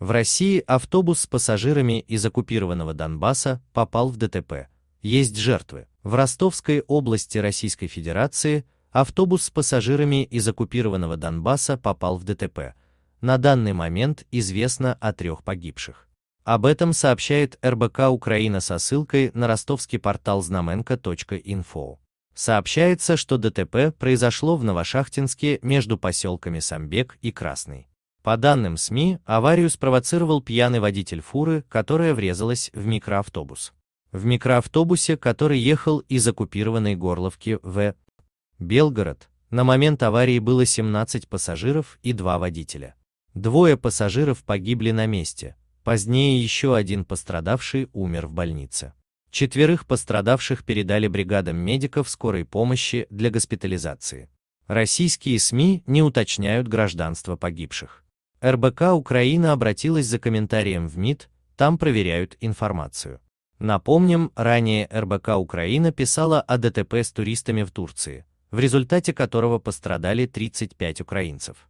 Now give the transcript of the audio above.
В России автобус с пассажирами из оккупированного Донбасса попал в ДТП. Есть жертвы. В Ростовской области Российской Федерации автобус с пассажирами из оккупированного Донбасса попал в ДТП. На данный момент известно о трех погибших. Об этом сообщает РБК Украина со ссылкой на ростовский портал знаменка.инфо. Сообщается, что ДТП произошло в Новошахтинске между поселками Самбек и Красный. По данным СМИ, аварию спровоцировал пьяный водитель фуры, которая врезалась в микроавтобус. В микроавтобусе, который ехал из оккупированной Горловки в Белгород, на момент аварии было 17 пассажиров и 2 водителя. Двое пассажиров погибли на месте, позднее еще один пострадавший умер в больнице. Четверых пострадавших передали бригадам медиков скорой помощи для госпитализации. Российские СМИ не уточняют гражданство погибших. РБК Украина обратилась за комментарием в МИД, там проверяют информацию. Напомним, ранее РБК Украина писала о ДТП с туристами в Турции, в результате которого пострадали 35 украинцев.